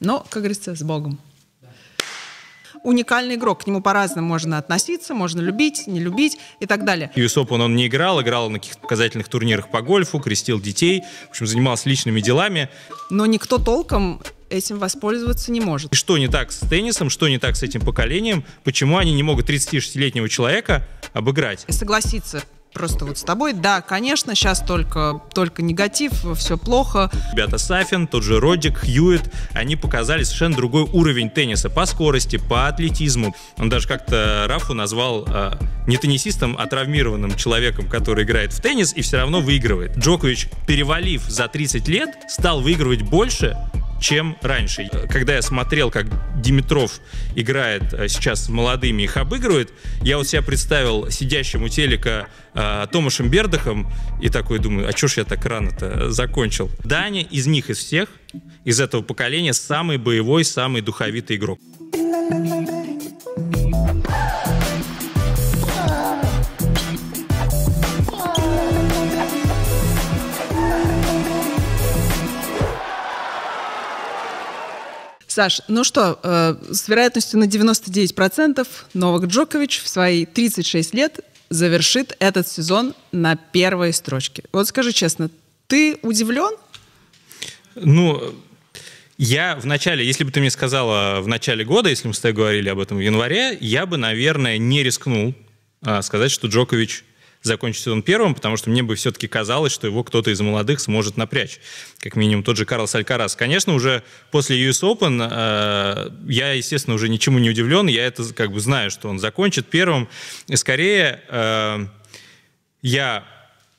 Но, как говорится, с Богом. Уникальный игрок, к нему по-разному можно относиться, можно любить, не любить и так далее. Юсоп он, он не играл, играл на каких-то показательных турнирах по гольфу, крестил детей, в общем, занимался личными делами. Но никто толком этим воспользоваться не может. И что не так с теннисом, что не так с этим поколением, почему они не могут 36-летнего человека обыграть? Согласиться, просто вот с тобой. Да, конечно, сейчас только, только негатив, все плохо. Ребята Сафин, тот же Родик, Хьюит, они показали совершенно другой уровень тенниса по скорости, по атлетизму. Он даже как-то Рафу назвал э, не теннисистом, а травмированным человеком, который играет в теннис и все равно выигрывает. Джокович, перевалив за 30 лет, стал выигрывать больше, чем раньше. Когда я смотрел, как Димитров играет э, сейчас с молодыми, их обыгрывает, я вот себя представил сидящим у телека э, Томашем Бердахом и такой думаю, а чё ж я так рано-то э, закончил? Даня из них, из всех, из этого поколения, самый боевой, самый духовитый игрок. Саш, ну что, э, с вероятностью на 99% Новак Джокович в свои 36 лет завершит этот сезон на первой строчке. Вот скажи честно, ты удивлен? Ну, я в начале, если бы ты мне сказала в начале года, если мы с тобой говорили об этом в январе, я бы, наверное, не рискнул а, сказать, что Джокович закончить он первым, потому что мне бы все-таки казалось, что его кто-то из молодых сможет напрячь. Как минимум тот же Карлос Алькарас. Конечно, уже после US Open э, я, естественно, уже ничему не удивлен. Я это как бы знаю, что он закончит первым. И скорее э, я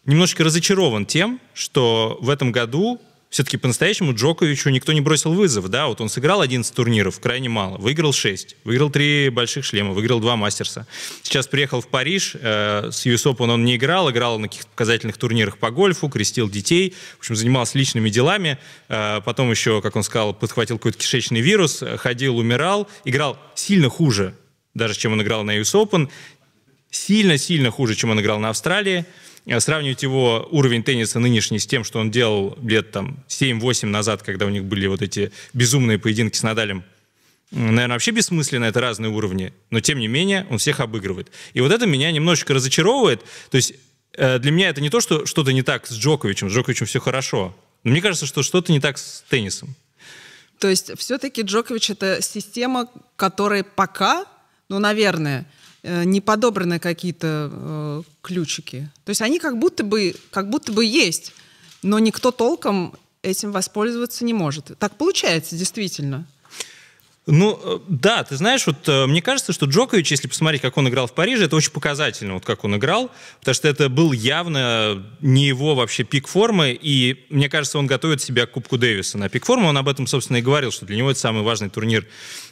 немножко разочарован тем, что в этом году все-таки по-настоящему Джоковичу никто не бросил вызов, да, вот он сыграл 11 турниров, крайне мало, выиграл 6, выиграл 3 больших шлема, выиграл 2 мастерса. Сейчас приехал в Париж, э, с US Open он не играл, играл на каких-то показательных турнирах по гольфу, крестил детей, в общем, занимался личными делами, э, потом еще, как он сказал, подхватил какой-то кишечный вирус, ходил, умирал, играл сильно хуже, даже чем он играл на US Open, сильно-сильно хуже, чем он играл на Австралии, Э, сравнивать его уровень тенниса нынешний с тем, что он делал лет там 7-8 назад, когда у них были вот эти безумные поединки с Надалем, наверное, вообще бессмысленно, это разные уровни, но тем не менее он всех обыгрывает. И вот это меня немножечко разочаровывает. То есть э, для меня это не то, что что-то не так с Джоковичем, с Джоковичем все хорошо. Но мне кажется, что что-то не так с теннисом. То есть все-таки Джокович — это система, которая пока, ну, наверное, Э, не подобраны какие-то э, ключики. То есть они как будто бы, как будто бы есть, но никто толком этим воспользоваться не может. Так получается, действительно. Ну, э, да, ты знаешь, вот э, мне кажется, что Джокович, если посмотреть, как он играл в Париже, это очень показательно, вот как он играл, потому что это был явно не его вообще пик формы, и мне кажется, он готовит себя к Кубку Дэвиса на пик формы, он об этом, собственно, и говорил, что для него это самый важный турнир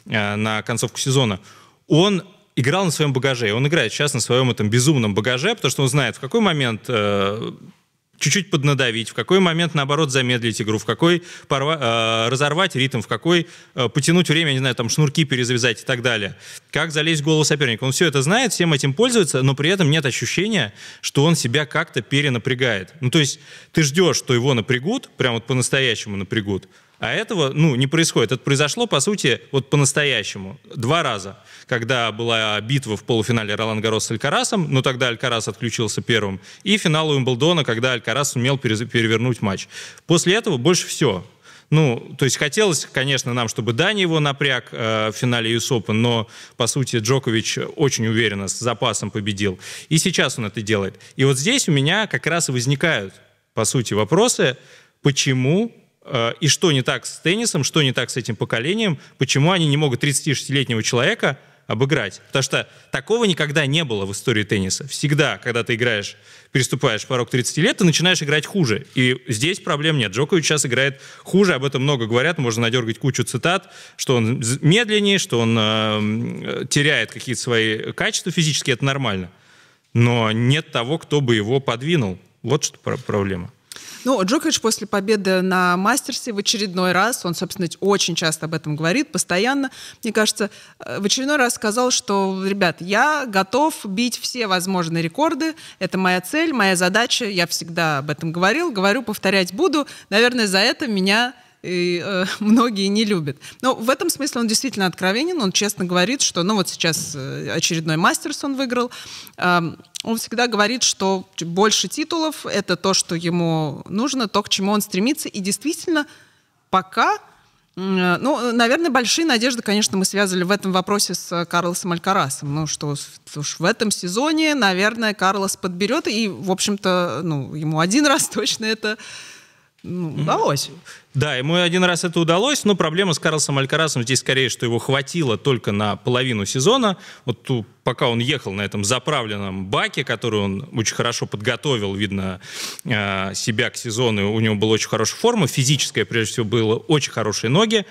на концовку сезона. Он играл на своем багаже. И он играет сейчас на своем этом безумном багаже, потому что он знает, в какой момент э, чуть-чуть поднадавить, в какой момент, наоборот, замедлить игру, в какой порва, э, разорвать ритм, в какой э, потянуть время, не знаю, там шнурки перезавязать и так далее. Как залезть в голову соперника. Он все это знает, всем этим пользуется, но при этом нет ощущения, что он себя как-то перенапрягает. Ну, то есть ты ждешь, что его напрягут, прям вот по-настоящему напрягут, а этого, ну, не происходит. Это произошло, по сути, вот по-настоящему. Два раза. Когда была битва в полуфинале Ролан Гарос с Алькарасом, но ну, тогда Алькарас отключился первым. И финал Уимблдона, когда Алькарас сумел перевернуть матч. После этого больше все. Ну, то есть хотелось, конечно, нам, чтобы Дани его напряг э, в финале US Open, но, по сути, Джокович очень уверенно с запасом победил. И сейчас он это делает. И вот здесь у меня как раз и возникают, по сути, вопросы, почему Э, и что не так с теннисом, что не так с этим поколением, почему они не могут 36-летнего человека обыграть. Потому что такого никогда не было в истории тенниса. Всегда, когда ты играешь, переступаешь порог 30 лет, ты начинаешь играть хуже. И здесь проблем нет. Джокович сейчас играет хуже, об этом много говорят, можно надергать кучу цитат, что он медленнее, что он э, теряет какие-то свои качества физические, это нормально. Но нет того, кто бы его подвинул. Вот что проблема. Ну, Джокович после победы на Мастерсе в очередной раз, он, собственно, очень часто об этом говорит, постоянно, мне кажется, э, в очередной раз сказал, что, ребят, я готов бить все возможные рекорды, это моя цель, моя задача, я всегда об этом говорил, говорю, повторять буду, наверное, за это меня и, э, многие не любят. Но в этом смысле он действительно откровенен, он честно говорит, что, ну вот сейчас э, очередной мастерс он выиграл, э, он всегда говорит, что больше титулов — это то, что ему нужно, то, к чему он стремится. И действительно, пока... Ну, наверное, большие надежды, конечно, мы связывали в этом вопросе с Карлосом Алькарасом. Ну, что уж в этом сезоне, наверное, Карлос подберет, и, в общем-то, ну, ему один раз точно это ну, удалось. Да, ему один раз это удалось, но проблема с Карлсом Алькарасом здесь скорее, что его хватило только на половину сезона. Вот ту, пока он ехал на этом заправленном баке, который он очень хорошо подготовил, видно, а, себя к сезону, у него была очень хорошая форма, физическая, прежде всего, было очень хорошие ноги,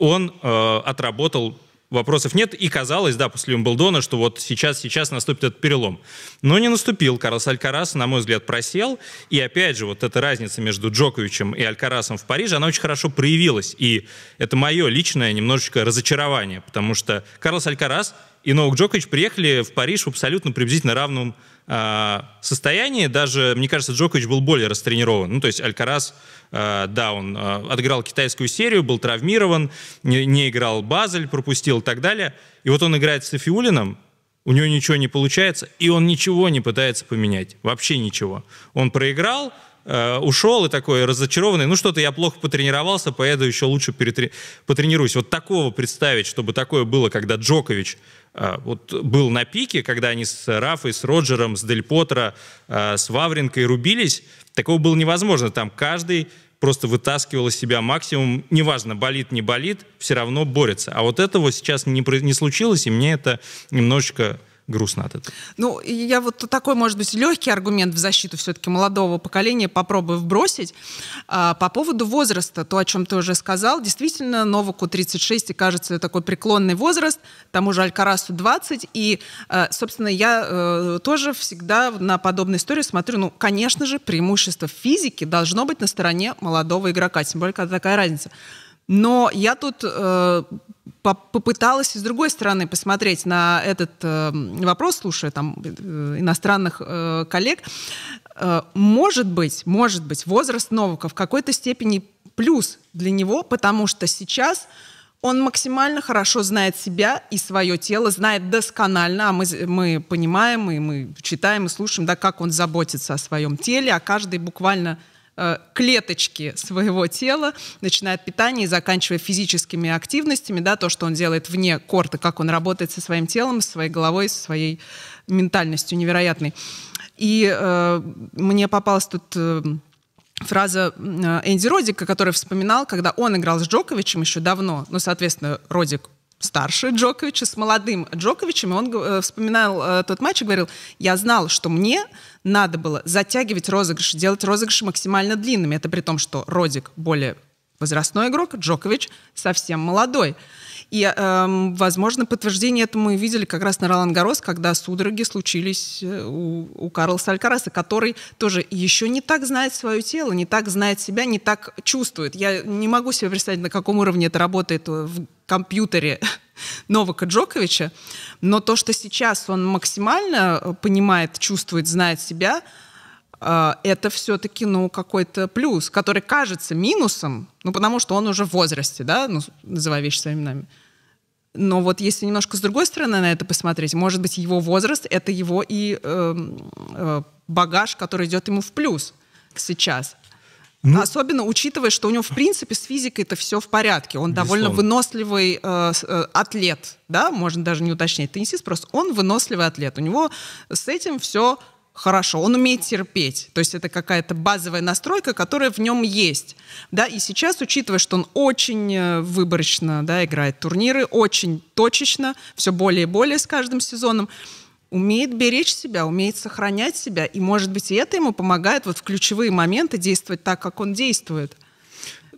он э, отработал вопросов нет. И казалось, да, после Умблдона, что вот сейчас, сейчас наступит этот перелом. Но не наступил. Карлос Алькарас, на мой взгляд, просел. И опять же, вот эта разница между Джоковичем и Алькарасом в Париже, она очень хорошо проявилась. И это мое личное немножечко разочарование, потому что Карлос Алькарас и Новак Джокович приехали в Париж в абсолютно приблизительно равном Э, состоянии даже, мне кажется, Джокович был более растренирован. Ну, то есть Алькарас, э, да, он э, отыграл китайскую серию, был травмирован, не, играл Базель, пропустил и так далее. И вот он играет с Фиулиным, у него ничего не получается, и он ничего не пытается поменять, вообще ничего. Он проиграл, Э, ушел и такой разочарованный, ну что-то я плохо потренировался, поеду еще лучше перетре... потренируюсь. Вот такого представить, чтобы такое было, когда Джокович э, вот был на пике, когда они с Рафой, с Роджером, с Дель Потро, э, с Вавринкой рубились, такого было невозможно. Там каждый просто вытаскивал из себя максимум, неважно, болит, не болит, все равно борется. А вот этого сейчас не, не случилось, и мне это немножечко грустно от этого. Ну, я вот такой, может быть, легкий аргумент в защиту все-таки молодого поколения попробую вбросить. А, по поводу возраста, то, о чем ты уже сказал, действительно, Новаку 36, и кажется, такой преклонный возраст, тому же Алькарасу 20, и, э, собственно, я э, тоже всегда на подобные истории смотрю, ну, конечно же, преимущество физики должно быть на стороне молодого игрока, тем более, когда такая разница. Но я тут э, попыталась с другой стороны посмотреть на этот э, вопрос, слушая там э, иностранных э, коллег. Э, может быть, может быть, возраст Новака в какой-то степени плюс для него, потому что сейчас он максимально хорошо знает себя и свое тело, знает досконально, а мы, мы понимаем, и мы читаем, и слушаем, да, как он заботится о своем теле, о а каждой буквально Э, клеточки своего тела, начиная от питания и заканчивая физическими активностями, да, то, что он делает вне корта, как он работает со своим телом, со своей головой, со своей ментальностью невероятной. И э, мне попалась тут э, фраза э, Энди Родика, который вспоминал, когда он играл с Джоковичем еще давно, ну, соответственно, Родик старше Джоковича, с молодым Джоковичем, и он э, вспоминал э, тот матч и говорил, я знал, что мне надо было затягивать розыгрыши, делать розыгрыши максимально длинными. Это при том, что Родик более возрастной игрок, Джокович совсем молодой. И, эм, возможно, подтверждение этому мы видели как раз на ролан гарос когда судороги случились э, у, у Карлса Алькараса, который тоже еще не так знает свое тело, не так знает себя, не так чувствует. Я не могу себе представить, на каком уровне это работает в компьютере Новака Джоковича, но то, что сейчас он максимально э, понимает, чувствует, знает себя – а, это все-таки, ну, какой-то плюс, который кажется минусом, ну, потому что он уже в возрасте, да, ну, называй вещи своими именами. Но вот если немножко с другой стороны на это посмотреть, может быть, его возраст — это его и э, э, багаж, который идет ему в плюс сейчас. Ну, Особенно учитывая, что у него, в принципе, с физикой это все в порядке. Он безусловно. довольно выносливый э, э, атлет, да, можно даже не уточнять, теннисист, просто он выносливый атлет. У него с этим все хорошо, он умеет терпеть. То есть это какая-то базовая настройка, которая в нем есть. Да, и сейчас, учитывая, что он очень э, выборочно да, играет турниры, очень точечно, все более и более с каждым сезоном, умеет беречь себя, умеет сохранять себя. И, может быть, и это ему помогает вот в ключевые моменты действовать так, как он действует.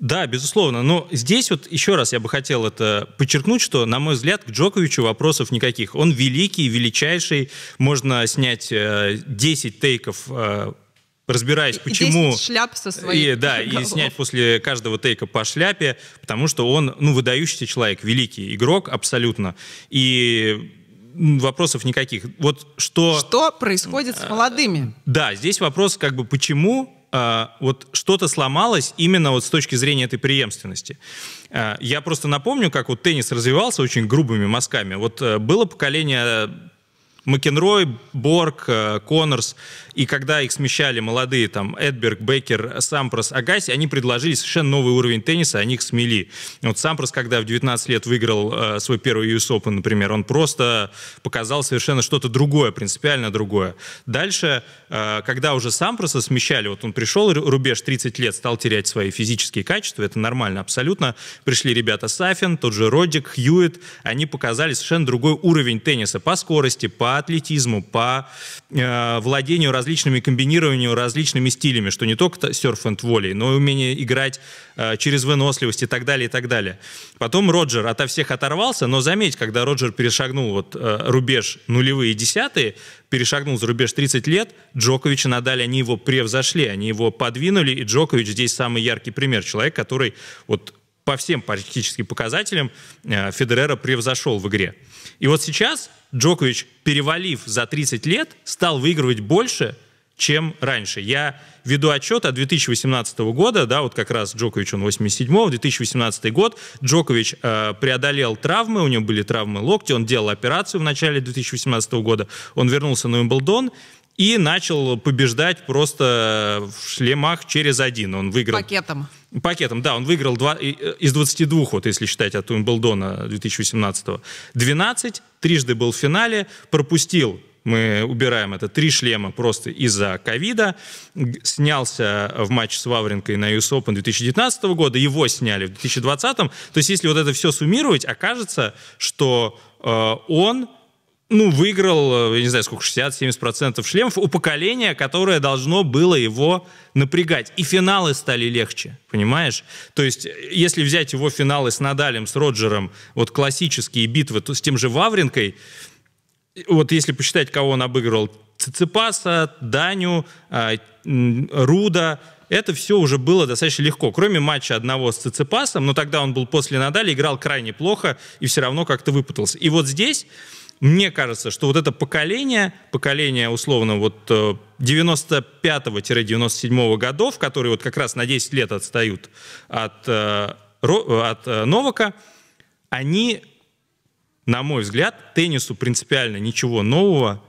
Да, безусловно. Но здесь вот еще раз я бы хотел это подчеркнуть, что, на мой взгляд, к Джоковичу вопросов никаких. Он великий, величайший. Можно снять э, 10 тейков э, разбираясь, и, почему... И шляп со своей. И, да, голов. и снять после каждого тейка по шляпе, потому что он, ну, выдающийся человек, великий игрок абсолютно. И вопросов никаких. Вот что... Что происходит с молодыми? Да, здесь вопрос как бы почему вот что-то сломалось именно вот с точки зрения этой преемственности. Я просто напомню, как вот теннис развивался очень грубыми мазками. Вот было поколение Макенрой, Борг, Коннорс и когда их смещали молодые, там, Эдберг, Бекер, Сампрос, Агаси, они предложили совершенно новый уровень тенниса, они их смели. Вот Сампрос, когда в 19 лет выиграл э, свой первый US Open, например, он просто показал совершенно что-то другое, принципиально другое. Дальше, э, когда уже Сампроса смещали, вот он пришел, рубеж 30 лет, стал терять свои физические качества, это нормально абсолютно. Пришли ребята Сафин, тот же Родик, Хьюит, они показали совершенно другой уровень тенниса по скорости, по атлетизму, по э, владению различными комбинированиями, различными стилями, что не только серф and volley, но и умение играть э, через выносливость и так далее, и так далее. Потом Роджер ото всех оторвался, но заметь, когда Роджер перешагнул вот, э, рубеж нулевые и десятые, перешагнул за рубеж 30 лет, Джоковича надали, они его превзошли, они его подвинули, и Джокович здесь самый яркий пример, человек, который вот по всем практически показателям э, Федерера превзошел в игре. И вот сейчас Джокович, перевалив за 30 лет, стал выигрывать больше, чем раньше. Я веду отчет от 2018 года, да, вот как раз Джокович, он 87-го, 2018 год, Джокович э, преодолел травмы, у него были травмы локти, он делал операцию в начале 2018 года, он вернулся на Уимблдон, и начал побеждать просто в шлемах через один. Он выиграл... Пакетом. Пакетом, да. Он выиграл два э, из 22, вот если считать от Уимблдона 2018 -го. 12, трижды был в финале, пропустил мы убираем это три шлема просто из-за ковида. Снялся в матч с Вавренкой на US Open 2019 года, его сняли в 2020. То есть если вот это все суммировать, окажется, что э, он ну, выиграл, э, я не знаю, сколько, 60-70% шлемов у поколения, которое должно было его напрягать. И финалы стали легче, понимаешь? То есть, э, если взять его финалы с Надалем, с Роджером, вот классические битвы то с тем же Вавренкой, вот если посчитать, кого он обыгрывал, Циципаса, Даню, а, Руда, это все уже было достаточно легко. Кроме матча одного с Циципасом, но тогда он был после Надали, играл крайне плохо и все равно как-то выпутался. И вот здесь мне кажется, что вот это поколение, поколение условно вот 95-97 э, годов, которые вот как раз на 10 лет отстают от, э, от э, Новака, они, на мой взгляд, теннису принципиально ничего нового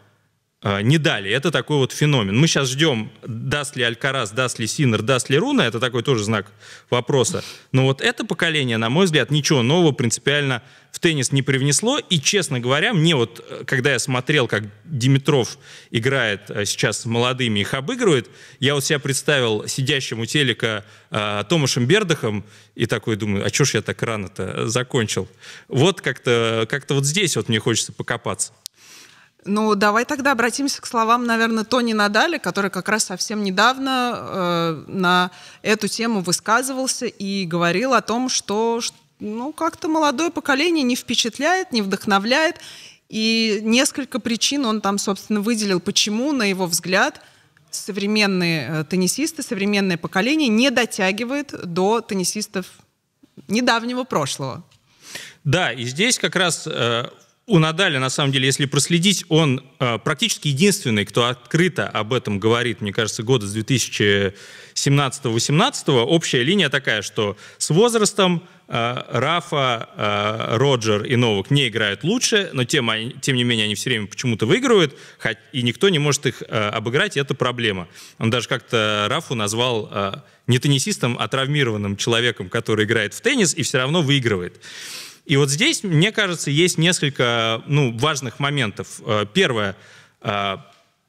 а, не дали. Это такой вот феномен. Мы сейчас ждем, даст ли Алькарас, даст ли Синер, даст ли Руна. Это такой тоже знак вопроса. Но вот это поколение, на мой взгляд, ничего нового принципиально в теннис не привнесло. И, честно говоря, мне вот, э, когда я смотрел, как Димитров играет э, сейчас с молодыми, их обыгрывает, я вот себя представил сидящим у телека э, Томашем Бердахом и такой думаю, а чё ж я так рано-то э, закончил? Вот как-то как вот здесь вот мне хочется покопаться. Ну, давай тогда обратимся к словам, наверное, Тони Надали, который как раз совсем недавно э, на эту тему высказывался и говорил о том, что, ну, как-то молодое поколение не впечатляет, не вдохновляет. И несколько причин он там, собственно, выделил, почему, на его взгляд, современные э, теннисисты, современное поколение не дотягивает до теннисистов недавнего прошлого. Да, и здесь как раз э, у Надаля, на самом деле, если проследить, он э, практически единственный, кто открыто об этом говорит, мне кажется, года с 2017-18. Общая линия такая, что с возрастом э, Рафа, э, Роджер и Новак не играют лучше, но тем, тем не менее они все время почему-то выигрывают, хоть, и никто не может их э, обыграть, и это проблема. Он даже как-то Рафу назвал э, не теннисистом, а травмированным человеком, который играет в теннис и все равно выигрывает. И вот здесь, мне кажется, есть несколько ну, важных моментов. Э, первое, э,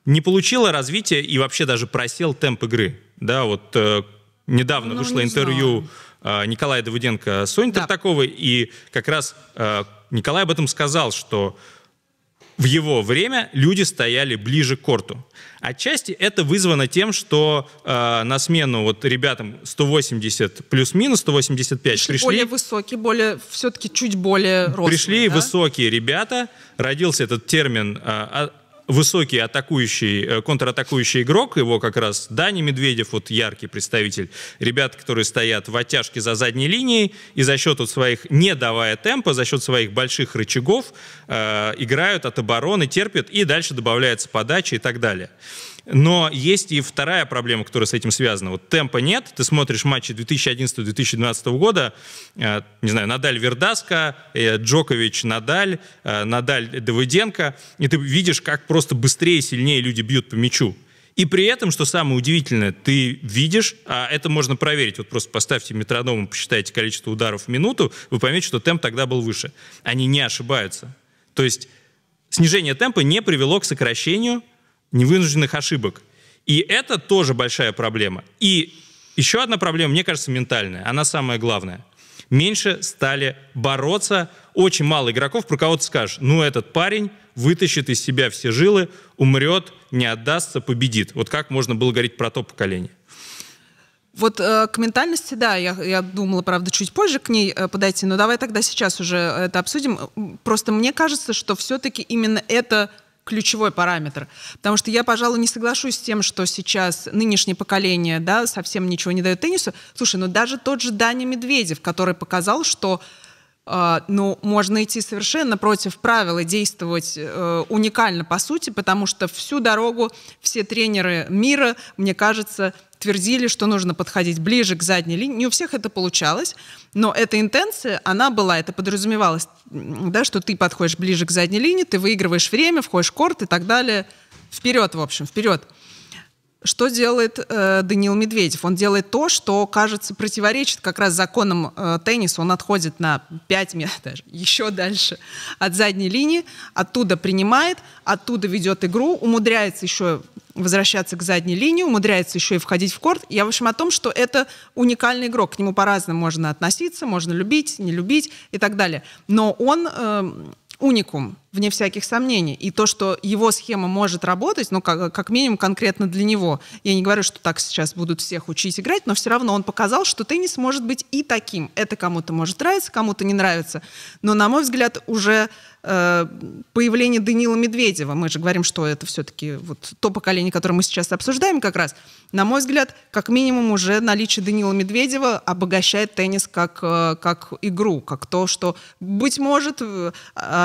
не получило развития и вообще даже просел темп игры. Да, вот э, недавно Но ну, вышло интервью знала. Николая Давыденко Сони да. Тартаковой, и как раз Николай об этом сказал, что в его время люди стояли ближе к корту. Отчасти это вызвано тем, что э, на смену вот ребятам 180 плюс-минус 185 пришли, пришли более высокие, более все-таки чуть более рослые, пришли да? высокие ребята. Родился этот термин э, а, высокий атакующий, э, контратакующий игрок, его как раз Дани Медведев, вот яркий представитель, ребят, которые стоят в оттяжке за задней линией и за счет вот своих, не давая темпа, за счет своих больших рычагов э, играют от обороны, терпят и дальше добавляется подача и так далее. Но есть и вторая проблема, которая с этим связана. Вот темпа нет, ты смотришь матчи 2011-2012 года, э, не знаю, Надаль Вердаска, э, Джокович Надаль, э, Надаль Давыденко, и ты видишь, как просто быстрее и сильнее люди бьют по мячу. И при этом, что самое удивительное, ты видишь, а это можно проверить, вот просто поставьте метроном посчитайте количество ударов в минуту, вы поймете, что темп тогда был выше. Они не ошибаются. То есть снижение темпа не привело к сокращению невынужденных ошибок. И это тоже большая проблема. И еще одна проблема, мне кажется, ментальная. Она самая главная. Меньше стали бороться. Очень мало игроков, про кого ты скажешь, ну этот парень вытащит из себя все жилы, умрет, не отдастся, победит. Вот как можно было говорить про то поколение. Вот э, к ментальности, да, я, я думала, правда, чуть позже к ней э, подойти, но давай тогда сейчас уже это обсудим. Просто мне кажется, что все-таки именно это ключевой параметр. Потому что я, пожалуй, не соглашусь с тем, что сейчас нынешнее поколение да, совсем ничего не дает теннису. Слушай, ну даже тот же Даня Медведев, который показал, что э, ну, можно идти совершенно против правил и действовать э, уникально, по сути, потому что всю дорогу все тренеры мира, мне кажется, твердили, что нужно подходить ближе к задней линии. Не у всех это получалось, но эта интенция, она была, это подразумевалось, да, что ты подходишь ближе к задней линии, ты выигрываешь время, входишь в корт и так далее. Вперед, в общем, вперед. Что делает э, Даниил Медведев? Он делает то, что, кажется, противоречит как раз законам э, тенниса. Он отходит на 5 метров, даже еще дальше, от задней линии, оттуда принимает, оттуда ведет игру, умудряется еще возвращаться к задней линии, умудряется еще и входить в корт. Я, в общем, о том, что это уникальный игрок. К нему по-разному можно относиться, можно любить, не любить и так далее. Но он э, уникум вне всяких сомнений. И то, что его схема может работать, ну, как, как минимум конкретно для него. Я не говорю, что так сейчас будут всех учить играть, но все равно он показал, что теннис может быть и таким. Это кому-то может нравиться, кому-то не нравится. Но, на мой взгляд, уже э, появление Данила Медведева, мы же говорим, что это все-таки вот то поколение, которое мы сейчас обсуждаем как раз, на мой взгляд, как минимум уже наличие Данила Медведева обогащает теннис как, э, как игру, как то, что, быть может, э,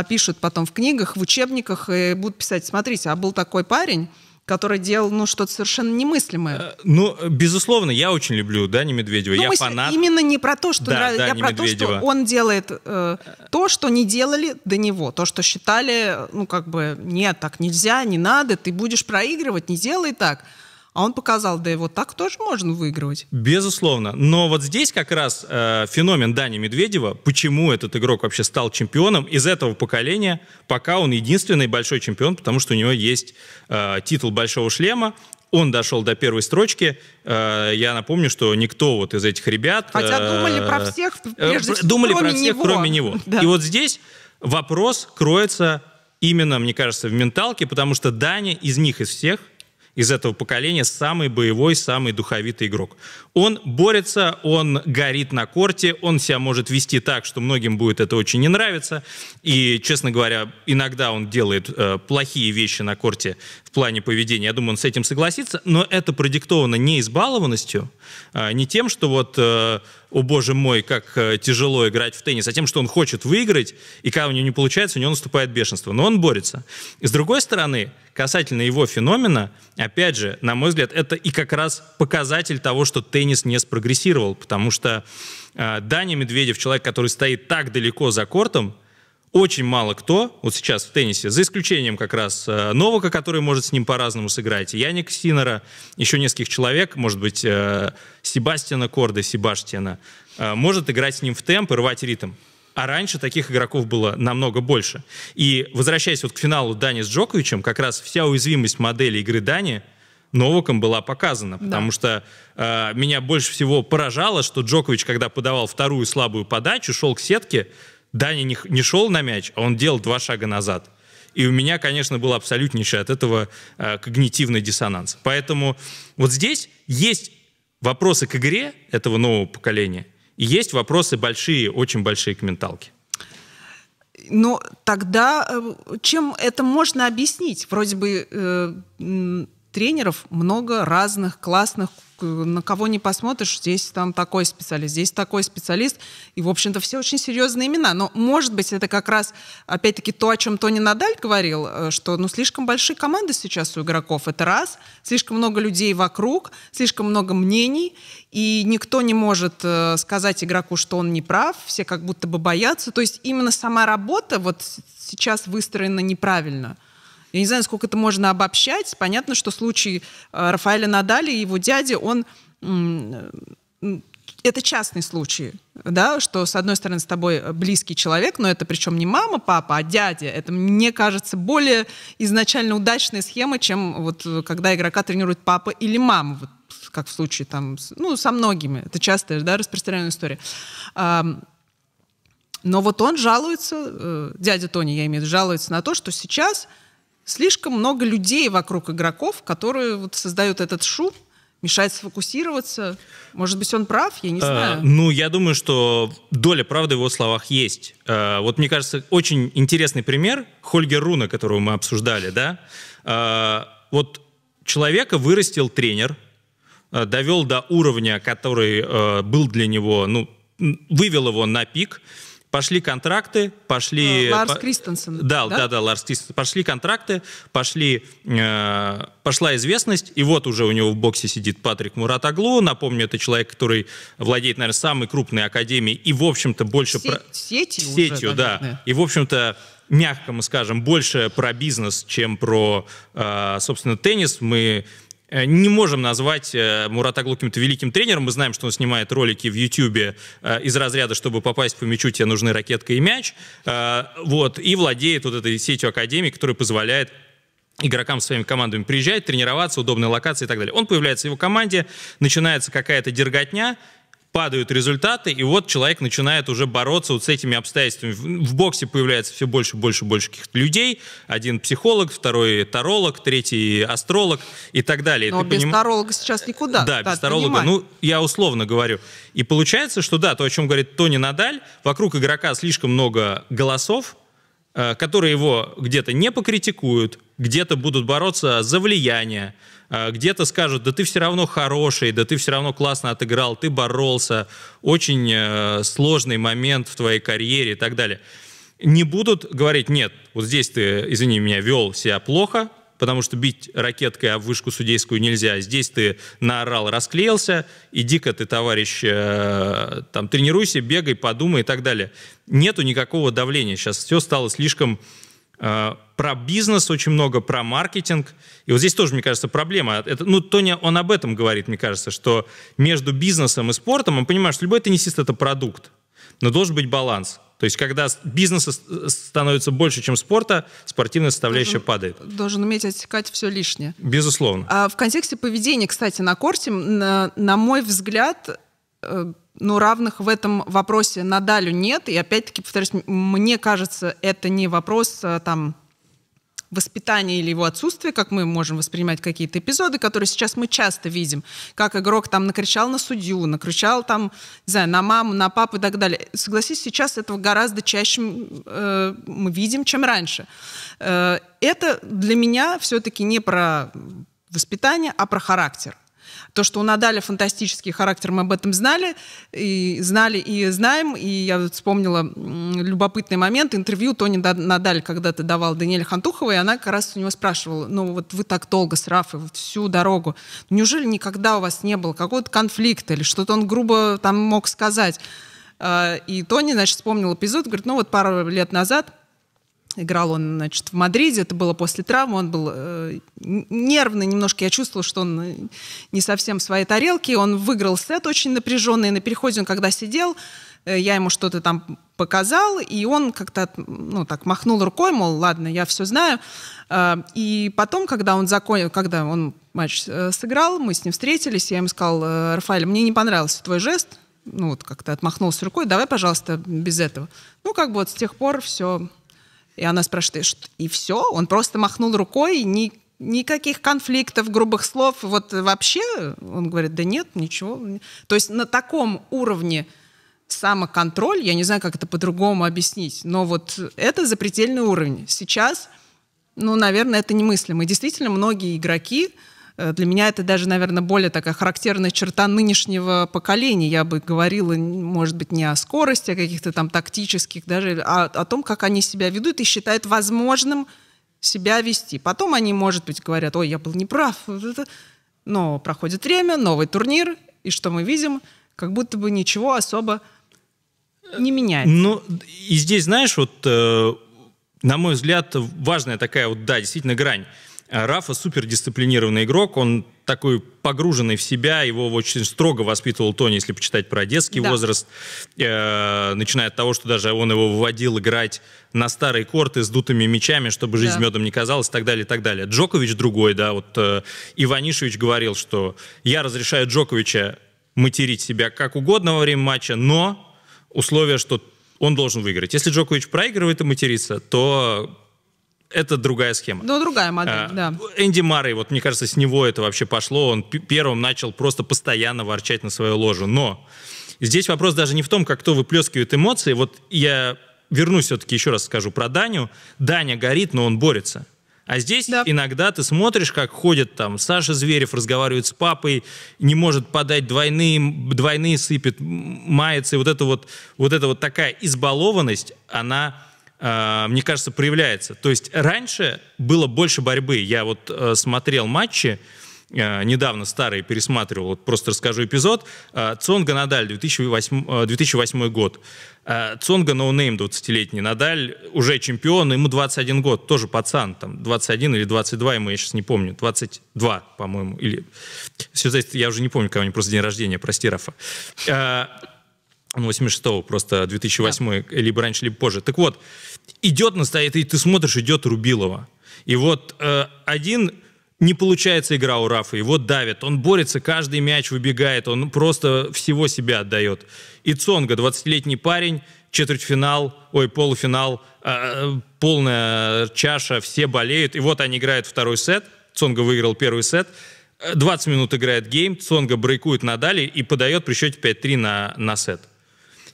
пишут потом в книгах, в учебниках и будут писать, смотрите, а был такой парень, который делал, ну, что-то совершенно немыслимое. Э, ну, безусловно, я очень люблю Дани Медведева, ну, я мы фанат. Именно не про то, что да, нрав... я про то, что он делает э, то, что не делали до него, то, что считали, ну, как бы, нет, так нельзя, не надо, ты будешь проигрывать, не делай так. А он показал, да и вот так тоже можно выигрывать. Безусловно. Но вот здесь как раз э, феномен Дани Медведева, почему этот игрок вообще стал чемпионом из этого поколения, пока он единственный большой чемпион, потому что у него есть э, титул большого шлема, он дошел до первой строчки. Э, я напомню, что никто вот из этих ребят... Хотя э, думали про всех, э, прежде всего, Думали кроме про всех, него. кроме него. Да. И вот здесь вопрос кроется именно, мне кажется, в менталке, потому что Даня из них, из всех, из этого поколения самый боевой, самый духовитый игрок. Он борется, он горит на корте, он себя может вести так, что многим будет это очень не нравиться. И, честно говоря, иногда он делает э, плохие вещи на корте плане поведения. Я думаю, он с этим согласится. Но это продиктовано не избалованностью, а, не тем, что вот, э, о боже мой, как э, тяжело играть в теннис, а тем, что он хочет выиграть, и когда у него не получается, у него наступает бешенство. Но он борется. с другой стороны, касательно его феномена, опять же, на мой взгляд, это и как раз показатель того, что теннис не спрогрессировал, потому что э, Даня Медведев, человек, который стоит так далеко за кортом, очень мало кто вот сейчас в теннисе, за исключением как раз э, Новака, который может с ним по-разному сыграть, и Яника Синера, еще нескольких человек, может быть, э, Себастьяна Корда, Себаштьяна, э, может играть с ним в темп и рвать ритм. А раньше таких игроков было намного больше. И возвращаясь вот к финалу Дани с Джоковичем, как раз вся уязвимость модели игры Дани – Новаком была показана, потому да. что э, меня больше всего поражало, что Джокович, когда подавал вторую слабую подачу, шел к сетке, Даня не, не шел на мяч, а он делал два шага назад. И у меня, конечно, был абсолютнейший от этого э, когнитивный диссонанс. Поэтому вот здесь есть вопросы к игре этого нового поколения, и есть вопросы большие, очень большие к менталке. Ну, тогда э, чем это можно объяснить? Вроде бы э, тренеров много разных, классных, на кого не посмотришь, здесь там такой специалист, здесь такой специалист. И, в общем-то, все очень серьезные имена. Но, может быть, это как раз, опять-таки, то, о чем Тони Надаль говорил, э, что, ну, слишком большие команды сейчас у игроков. Это раз. Слишком много людей вокруг, слишком много мнений. И никто не может э, сказать игроку, что он не прав. Все как будто бы боятся. То есть именно сама работа вот сейчас выстроена неправильно – я не знаю, сколько это можно обобщать. Понятно, что случай э, Рафаэля Надали и его дяди, он э, это частный случай, да, что с одной стороны с тобой близкий человек, но это причем не мама, папа, а дядя. Это, мне кажется, более изначально удачная схема, чем вот э, когда игрока тренирует папа или мама, вот, как в случае там, ну, со многими. Это частая, да, распространенная история. Но вот он жалуется, дядя Тони, я имею в виду, жалуется на то, что сейчас слишком много людей вокруг игроков, которые вот создают этот шум, мешает сфокусироваться. Может быть, он прав, я не э, знаю. А, ну, я думаю, что доля правды в его словах есть. А, вот мне кажется, очень интересный пример Хольгер Руна, которого мы обсуждали, да. А, вот человека вырастил тренер, довел до уровня, который был для него, ну, вывел его на пик, пошли контракты, пошли... Э, э, Ларс по... Кристенсен. Да, да, да, да Ларс Кристенсен. Пошли контракты, пошли, э, пошла известность, и вот уже у него в боксе сидит Патрик Муратаглу. Напомню, это человек, который владеет, наверное, самой крупной академией и, в общем-то, больше... Сеть, про... Сетью, сетью уже, да. И, в общем-то, мягко мы скажем, больше про бизнес, чем про, э, собственно, теннис. Мы Э, не можем назвать э, Муратаглу каким-то великим тренером. Мы знаем, что он снимает ролики в Ютьюбе э, из разряда, чтобы попасть по мячу, тебе нужны ракетка и мяч. Вот. И владеет вот этой сетью академии, которая позволяет игрокам своими командами приезжать, тренироваться, удобные локации и так далее. Он появляется в его команде, начинается какая-то дерготня, падают результаты, и вот человек начинает уже бороться вот с этими обстоятельствами. В боксе появляется все больше, больше, больше каких-то людей. Один психолог, второй таролог, третий астролог и так далее. Но Ты без поним... таролога сейчас никуда. Да, без таролога. Понимаю. Ну, я условно говорю. И получается, что да, то, о чем говорит Тони Надаль, вокруг игрока слишком много голосов, э, которые его где-то не покритикуют, где-то будут бороться за влияние, а, где-то скажут, да ты все равно хороший, да ты все равно классно отыграл, ты боролся, очень э, сложный момент в твоей карьере и так далее. Не будут говорить, нет, вот здесь ты, извини меня, вел себя плохо, потому что бить ракеткой об вышку судейскую нельзя. Здесь ты наорал, расклеился, иди-ка ты, товарищ, э, там, тренируйся, бегай, подумай и так далее. Нету никакого давления сейчас, все стало слишком Э, про бизнес очень много, про маркетинг. И вот здесь тоже, мне кажется, проблема. Это, ну, Тоня, он об этом говорит, мне кажется, что между бизнесом и спортом, он понимает, что любой теннисист – это продукт, но должен быть баланс. То есть, когда бизнеса становится больше, чем спорта, спортивная составляющая должен, падает. Должен уметь отсекать все лишнее. Безусловно. А в контексте поведения, кстати, на корте, на, на мой взгляд, э, ну, равных в этом вопросе Надалю нет. И опять-таки, повторюсь, мне кажется, это не вопрос э, там воспитания или его отсутствия, как мы можем воспринимать какие-то эпизоды, которые сейчас мы часто видим, как игрок там накричал на судью, накричал там, не знаю, на маму, на папу и так далее. Согласись, сейчас этого гораздо чаще э, мы видим, чем раньше. Э, это для меня все-таки не про воспитание, а про характер. То, что у Надаля фантастический характер, мы об этом знали, и знали и знаем. И я вспомнила любопытный момент, интервью Тони Надаль когда-то давал Даниэль Хантуховой, и она как раз у него спрашивала, ну вот вы так долго с Рафой, вот всю дорогу, неужели никогда у вас не было какого-то конфликта или что-то он грубо там мог сказать? А, и Тони, значит, вспомнил эпизод, говорит, ну вот пару лет назад Играл он, значит, в Мадриде, это было после травмы, он был э, нервный немножко, я чувствовала, что он э, не совсем в своей тарелке, он выиграл сет очень напряженный, на переходе он когда сидел, э, я ему что-то там показал, и он как-то, ну, так махнул рукой, мол, ладно, я все знаю. Э, и потом, когда он закончил, когда он матч э, сыграл, мы с ним встретились, я ему сказал, «Э, Рафаэль, мне не понравился твой жест, ну вот как-то отмахнулся рукой, давай, пожалуйста, без этого. Ну, как бы вот с тех пор все и она спрашивает, что и все? Он просто махнул рукой, ни, никаких конфликтов, грубых слов, вот вообще? Он говорит, да нет, ничего. То есть на таком уровне самоконтроль, я не знаю, как это по-другому объяснить, но вот это запредельный уровень. Сейчас, ну, наверное, это немыслимо. И действительно, многие игроки, Э, для меня это даже, наверное, более такая характерная черта нынешнего поколения. Я бы говорила, может быть, не о скорости, а каких-то там тактических, даже а о том, как они себя ведут и считают возможным себя вести. Потом они, может быть, говорят, ой, я был неправ. Но проходит время, новый турнир, и что мы видим? Как будто бы ничего особо не меняется. Ну, и здесь, знаешь, вот, э, на мой взгляд, важная такая вот, да, действительно, грань. Э, Рафа супер дисциплинированный игрок, он такой погруженный в себя, его очень строго воспитывал Тони, если почитать про детский да. возраст, э, начиная от того, что даже он его выводил играть на старые корты с дутыми мячами, чтобы жизнь да. медом не казалась, и так далее, и так далее. Джокович другой, да, вот э, Иванишевич говорил, что я разрешаю Джоковича материть себя как угодно во время матча, но условие, что он должен выиграть. Если Джокович проигрывает и матерится, то это другая схема. Ну, другая модель, а, да. Энди Маррей, вот мне кажется, с него это вообще пошло. Он первым начал просто постоянно ворчать на свою ложу. Но здесь вопрос даже не в том, как кто выплескивает эмоции. Вот я вернусь все-таки еще раз скажу про Даню. Даня горит, но он борется. А здесь да. иногда ты смотришь, как ходит там Саша Зверев, разговаривает с папой, не может подать двойные, двойные сыпет, мается. И вот это вот, вот эта вот такая избалованность, она Э, мне кажется, проявляется. То есть раньше было больше борьбы. Я вот э, смотрел матчи, э, недавно старые пересматривал, вот просто расскажу эпизод. Цонга Надаль, 2008, 2008 год. Цонга ноунейм no 20-летний, Надаль уже чемпион, ему 21 год, тоже пацан, там 21 или 22, ему я сейчас не помню, 22, по-моему, или... Все, я уже не помню, когда у него просто день рождения, прости, Рафа 86-го, просто 2008 да. либо раньше, либо позже. Так вот, идет настоит, и ты смотришь, идет Рубилова. И вот э, один не получается игра у Рафа, его давит, он борется, каждый мяч выбегает, он просто всего себя отдает. И Цонга, 20-летний парень, четвертьфинал, ой, полуфинал, э, э, полная чаша, все болеют. И вот они играют второй сет, Цонга выиграл первый сет, 20 э, минут играет гейм, Цонга брейкует на дали и подает при счете 5-3 на, на сет.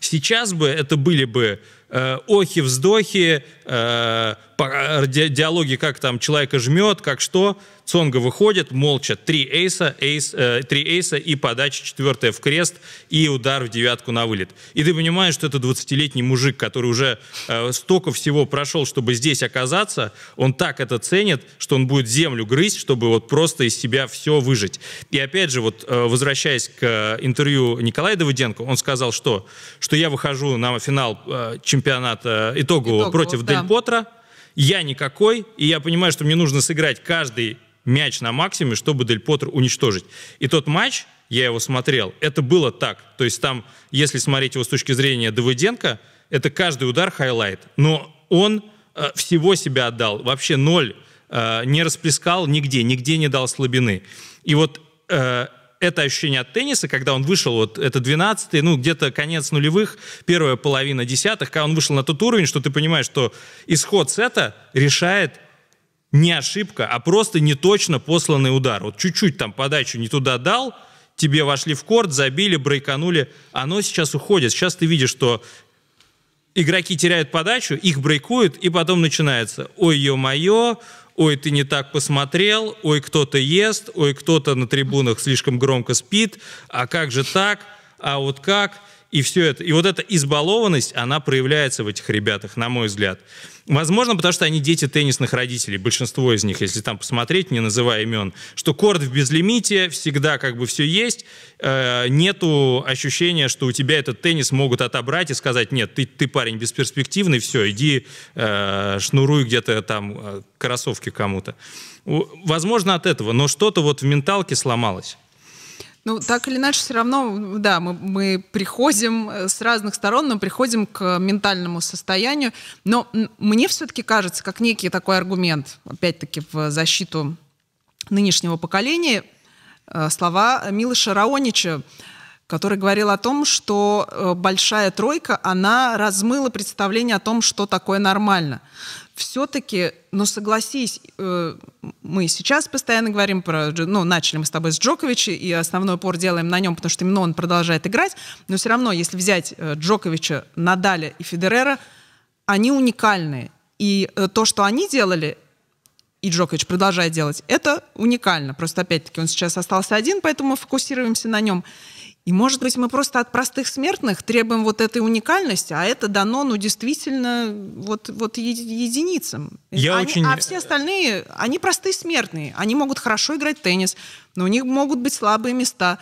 Сейчас бы это были бы Э, охи-вздохи, э, э, диалоги, как там человека жмет, как что. Цонга выходит, молча, три эйса, эйс, э, три эйса и подача четвертая в крест и удар в девятку на вылет. И ты понимаешь, что это 20-летний мужик, который уже э, столько всего прошел, чтобы здесь оказаться, он так это ценит, что он будет землю грызть, чтобы вот просто из себя все выжить. И опять же, вот э, возвращаясь к интервью Николая Давыденко, он сказал, что, что я выхожу на финал э, чемпионата чемпионата э, итогового, итогового против да. Дель Потра. Я никакой, и я понимаю, что мне нужно сыграть каждый мяч на максимуме, чтобы Дель Поттер уничтожить. И тот матч, я его смотрел, это было так. То есть там, если смотреть его с точки зрения Давыденко, это каждый удар хайлайт. Но он э, всего себя отдал. Вообще ноль э, не расплескал нигде, нигде не дал слабины. И вот э, это ощущение от тенниса, когда он вышел, вот это 12-й, ну, где-то конец нулевых, первая половина десятых, когда он вышел на тот уровень, что ты понимаешь, что исход сета решает не ошибка, а просто неточно посланный удар. Вот чуть-чуть там подачу не туда дал, тебе вошли в корт, забили, брейканули. Оно сейчас уходит. Сейчас ты видишь, что игроки теряют подачу, их брейкуют, и потом начинается «Ой-ё-моё», ой, ты не так посмотрел, ой, кто-то ест, ой, кто-то на трибунах слишком громко спит, а как же так, а вот как – и все это. И вот эта избалованность, она проявляется в этих ребятах, на мой взгляд. Возможно, потому что они дети теннисных родителей, большинство из них, если там посмотреть, не называя имен, что корт в безлимите, всегда как бы все есть, э, нету ощущения, что у тебя этот теннис могут отобрать и сказать, нет, ты, ты парень бесперспективный, все, иди э, шнуруй где-то там э, кроссовки кому-то. Возможно, от этого, но что-то вот в менталке сломалось. Ну, так или иначе, все равно, да, мы, мы приходим э, с разных сторон, но приходим к ментальному состоянию. Но мне все-таки кажется, как некий такой аргумент, опять-таки, в защиту нынешнего поколения, э, слова Милыша Раонича, который говорил о том, что э, большая тройка, она размыла представление о том, что такое нормально все-таки, ну согласись, э, мы сейчас постоянно говорим про, ну начали мы с тобой с Джоковича и основной упор делаем на нем, потому что именно он продолжает играть, но все равно, если взять э, Джоковича, Надаля и Федерера, они уникальные. И э, то, что они делали, и Джокович продолжает делать, это уникально. Просто опять-таки он сейчас остался один, поэтому мы фокусируемся на нем. И, может быть, мы просто от простых смертных требуем вот этой уникальности, а это дано, ну, действительно, вот, вот единицам. Я они, очень... А все остальные, они простые смертные. Они могут хорошо играть в теннис, но у них могут быть слабые места.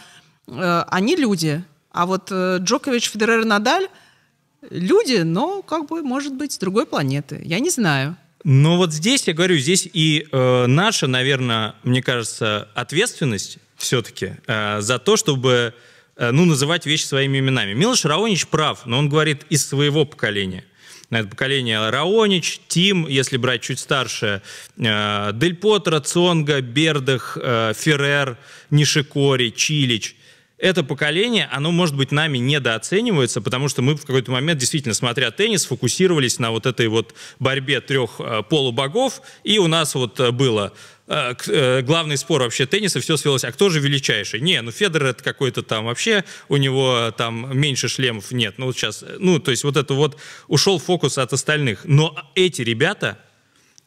Э, они люди. А вот э, Джокович, Федерер, Надаль – люди, но, как бы, может быть, с другой планеты. Я не знаю. Но ну, вот здесь, я говорю, здесь и э, наша, наверное, мне кажется, ответственность все-таки э, за то, чтобы Э, ну, называть вещи своими именами. Милош Раонич прав, но он говорит из своего поколения. На э, это поколение Раонич, Тим, если брать чуть старше, э, Дель Потро, Цонга, Бердах, Феррер, Нишикори, Чилич – это поколение, оно, может быть, нами недооценивается, потому что мы в какой-то момент, действительно, смотря теннис, фокусировались на вот этой вот борьбе трех э, полубогов, и у нас вот э, было э, главный спор вообще тенниса, все свелось, а кто же величайший? Не, ну Федор это какой-то там вообще, у него там меньше шлемов нет. Ну вот сейчас, ну то есть вот это вот ушел фокус от остальных. Но эти ребята,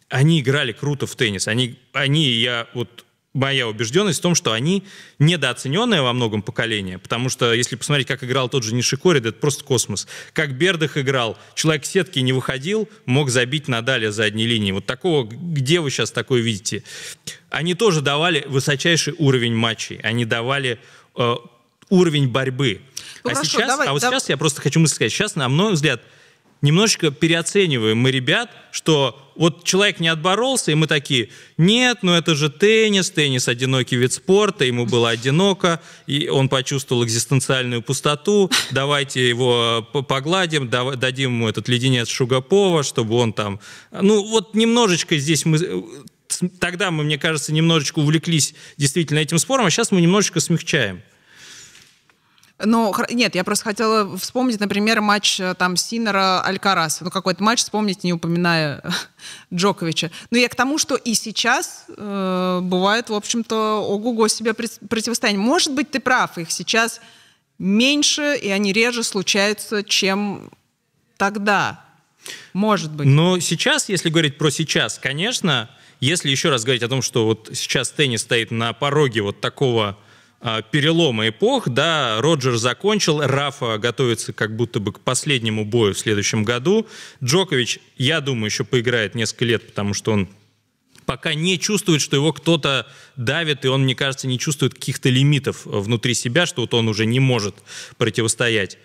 они играли круто в теннис. Они, они я вот моя убежденность в том, что они недооцененное во многом поколение, потому что если посмотреть, как играл тот же Нишикорид, это просто космос. Как Бердых играл, человек сетки не выходил, мог забить на далее задней линии. Вот такого, где вы сейчас такое видите? Они тоже давали высочайший уровень матчей, они давали э, уровень борьбы. Ну, а хорошо, сейчас, давай, а вот давай. сейчас я просто хочу мысль сказать, сейчас, на мой взгляд, немножечко переоцениваем мы ребят, что вот человек не отборолся, и мы такие, нет, ну это же теннис, теннис одинокий вид спорта, ему было одиноко, и он почувствовал экзистенциальную пустоту, давайте его э, погладим, дадим ему этот леденец Шугапова, чтобы он там... Ну вот немножечко здесь мы э, тогда мы, мне кажется, немножечко увлеклись действительно этим спором, а сейчас мы немножечко смягчаем. Ну, нет, я просто хотела вспомнить, например, матч э, там Синера Алькарас, Ну, какой-то матч вспомнить, не упоминая Джоковича. Но ну, я к тому, что и сейчас э, бывает, в общем-то, ого-го себе противостояние. Может быть, ты прав, их сейчас меньше, и они реже случаются, чем тогда. Может быть. Но сейчас, если говорить про сейчас, конечно, если еще раз говорить о том, что вот сейчас теннис стоит на пороге вот такого Э, перелома эпох, да, Роджер закончил, Рафа готовится как будто бы к последнему бою в следующем году. Джокович, я думаю, еще поиграет несколько лет, потому что он пока не чувствует, что его кто-то давит, и он, мне кажется, не чувствует каких-то лимитов внутри себя, что вот он уже не может противостоять.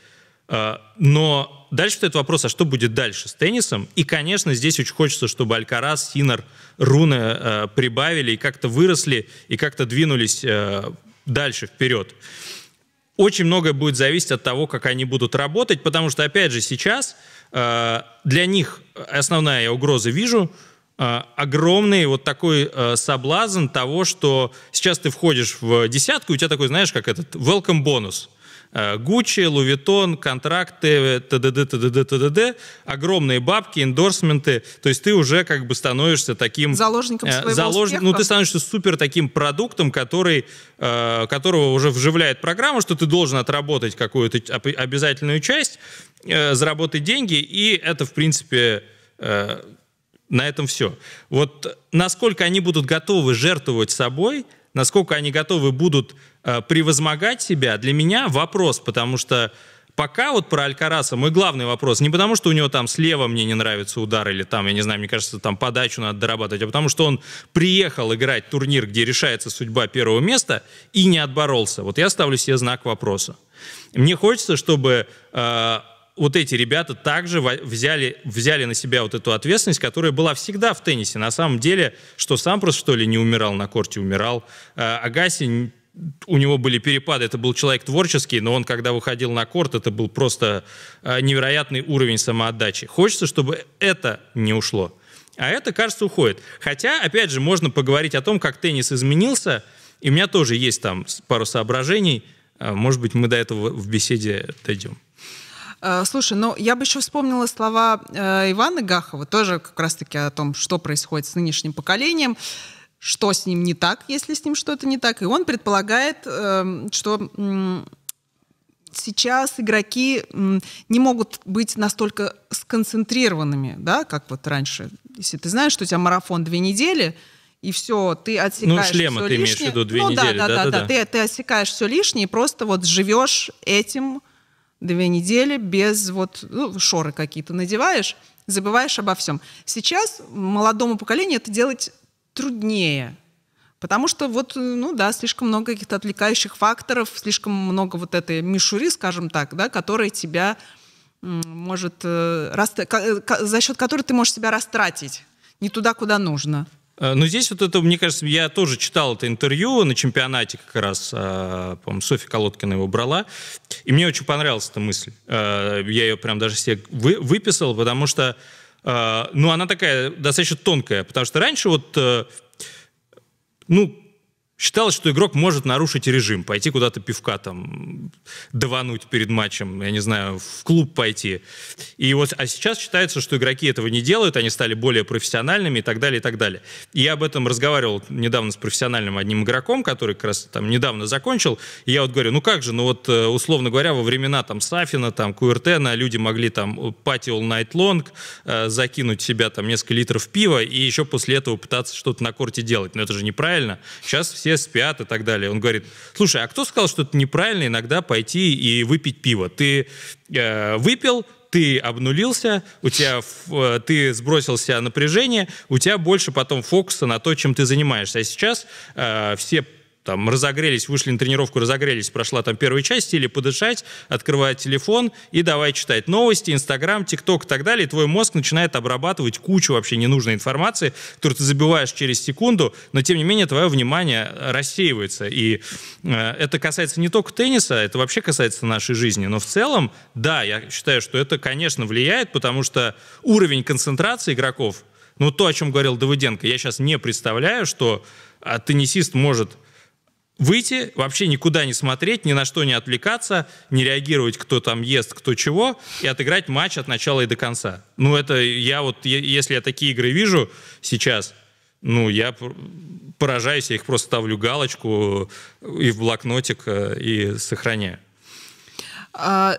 Э, но дальше стоит вопрос, а что будет дальше с теннисом? И, конечно, здесь очень хочется, чтобы Алькарас, Синер, Руна э, прибавили и как-то выросли, и как-то двинулись дальше, вперед. Очень многое будет зависеть от того, как они будут работать, потому что, опять же, сейчас э, для них основная я угроза вижу э, огромный вот такой э, соблазн того, что сейчас ты входишь в десятку, у тебя такой, знаешь, как этот welcome бонус – Э, Гуччи, Лувитон, контракты, т.д. т.д. т.д. огромные бабки, эндорсменты. То есть ты уже как бы становишься таким... Заложником э, своего залож... Ну, успеха. Ну, ты становишься супер таким продуктом, который, э, которого уже вживляет программа, что ты должен отработать какую-то обязательную часть, заработать деньги, и это, в принципе, на этом все. Вот насколько они будут готовы жертвовать собой, насколько они готовы будут Э, превозмогать себя, для меня вопрос, потому что пока вот про Алькараса мой главный вопрос не потому, что у него там слева мне не нравится удар или там, я не знаю, мне кажется, там подачу надо дорабатывать, а потому что он приехал играть турнир, где решается судьба первого места и не отборолся. Вот я ставлю себе знак вопроса. Мне хочется, чтобы э, вот эти ребята также взяли, взяли на себя вот эту ответственность, которая была всегда в теннисе. На самом деле, что Сампрос, что ли, не умирал на корте, умирал. Э, Агаси у него были перепады, это был человек творческий, но он, когда выходил на корт, это был просто э, невероятный уровень самоотдачи. Хочется, чтобы это не ушло. А это, кажется, уходит. Хотя, опять же, можно поговорить о том, как теннис изменился, и у меня тоже есть там пару соображений. Э, может быть, мы до этого в беседе дойдем. Э, слушай, ну я бы еще вспомнила слова Ивана Гахова, тоже как раз-таки о том, что происходит с нынешним поколением что с ним не так, если с ним что-то не так. И он предполагает, эм, что сейчас игроки не могут быть настолько сконцентрированными, да, как вот раньше. Если ты знаешь, что у тебя марафон две недели, и все, ты отсекаешь ну, шлема все ты лишнее. имеешь в виду две ну, недели, да, да, да, да, да. да. Ты, ты отсекаешь все лишнее и просто вот живешь этим две недели без вот ну, шоры какие-то надеваешь, забываешь обо всем. Сейчас молодому поколению это делать труднее. Потому что вот, э, ну да, слишком много каких-то отвлекающих факторов, слишком много вот этой мишури, скажем так, да, которая тебя может... Э, э, за счет которой ты можешь себя растратить не туда, куда нужно. Ну, здесь вот это, мне кажется, я тоже читал это интервью на чемпионате как раз, по-моему, Софья Колодкина его брала, и мне очень понравилась эта мысль. Я ее прям даже себе выписал, потому что а, но ну, она такая достаточно тонкая, потому что раньше вот, э, ну, Считалось, что игрок может нарушить режим, пойти куда-то пивка там, давануть перед матчем, я не знаю, в клуб пойти. И вот, а сейчас считается, что игроки этого не делают, они стали более профессиональными и так далее, и так далее. И я об этом разговаривал недавно с профессиональным одним игроком, который как раз там недавно закончил, и я вот говорю, ну как же, ну вот, э, условно говоря, во времена там Сафина, там Куэртена люди могли там пати э, all night long, э, закинуть себя там несколько литров пива и еще после этого пытаться что-то на корте делать. Но это же неправильно. Сейчас все все спят и так далее. Он говорит, слушай, а кто сказал, что это неправильно иногда пойти и выпить пиво? Ты э, выпил, ты обнулился, у тебя, э, ты сбросил себя напряжение, у тебя больше потом фокуса на то, чем ты занимаешься. А сейчас э, все там разогрелись, вышли на тренировку, разогрелись, прошла там первая часть, или подышать, открывая телефон и давай читать новости, Инстаграм, ТикТок и так далее, и твой мозг начинает обрабатывать кучу вообще ненужной информации, которую ты забиваешь через секунду, но тем не менее твое внимание рассеивается. И э, это касается не только тенниса, это вообще касается нашей жизни, но в целом, да, я считаю, что это, конечно, влияет, потому что уровень концентрации игроков, ну то, о чем говорил Давыденко, я сейчас не представляю, что а, теннисист может выйти, вообще никуда не смотреть, ни на что не отвлекаться, не реагировать, кто там ест, кто чего, и отыграть матч от начала и до конца. Ну, это я вот, если я такие игры вижу сейчас, ну, я поражаюсь, я их просто ставлю галочку и в блокнотик, э, и сохраняю. А,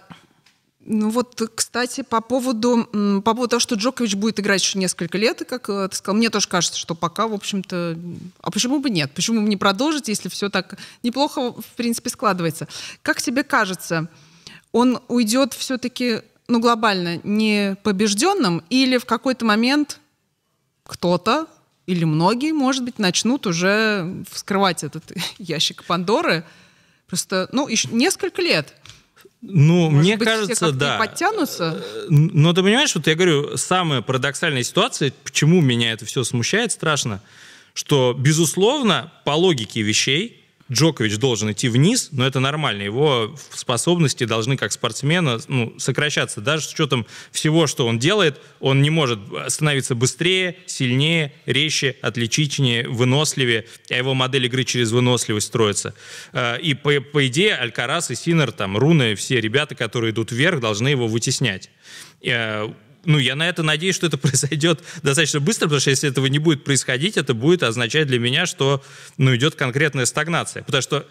ну вот, кстати, по поводу, по поводу того, что Джокович будет играть еще несколько лет, и как э, ты сказал, мне тоже кажется, что пока, в общем-то... А почему бы нет? Почему бы не продолжить, если все так неплохо, в принципе, складывается? Как тебе кажется, он уйдет все-таки, ну, глобально, не побежденным, или в какой-то момент кто-то или многие, может быть, начнут уже вскрывать этот ящик Пандоры? Просто, ну, еще несколько лет — ну, Может мне быть, кажется, все да. подтянутся? Э, Но ну, ты понимаешь, вот я говорю, самая парадоксальная ситуация, почему меня это все смущает страшно, что, безусловно, по логике вещей, Джокович должен идти вниз, но это нормально. Его способности должны как спортсмена ну, сокращаться. Даже с учетом всего, что он делает, он не может становиться быстрее, сильнее, резче, отличительнее, выносливее. А его модель игры через выносливость строится. Э, и по, по идее Алькарас и Синер, там, Руны, все ребята, которые идут вверх, должны его вытеснять. Э, ну, я на это надеюсь, что это произойдет достаточно быстро, потому что если этого не будет происходить, это будет означать для меня, что, ну, идет конкретная стагнация. Потому что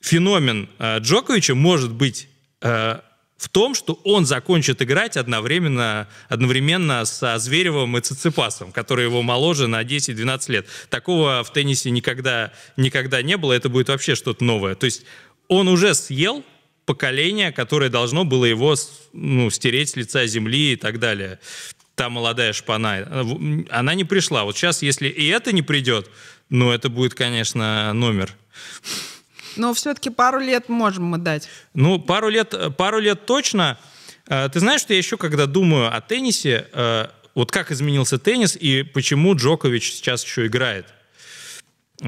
феномен э, Джоковича может быть э, в том, что он закончит играть одновременно, одновременно со Зверевым и Циципасом, который его моложе на 10-12 лет. Такого в теннисе никогда, никогда не было, это будет вообще что-то новое. То есть он уже съел поколение, которое должно было его ну, стереть с лица земли и так далее. Та молодая шпана, э, она не пришла. Вот сейчас, если и это не придет, ну, это будет, конечно, номер. Но все-таки пару лет можем мы дать. Ну, пару лет, э, пару лет точно. Э, ты знаешь, что я еще, когда думаю о теннисе, вот как изменился теннис и почему Джокович сейчас еще играет –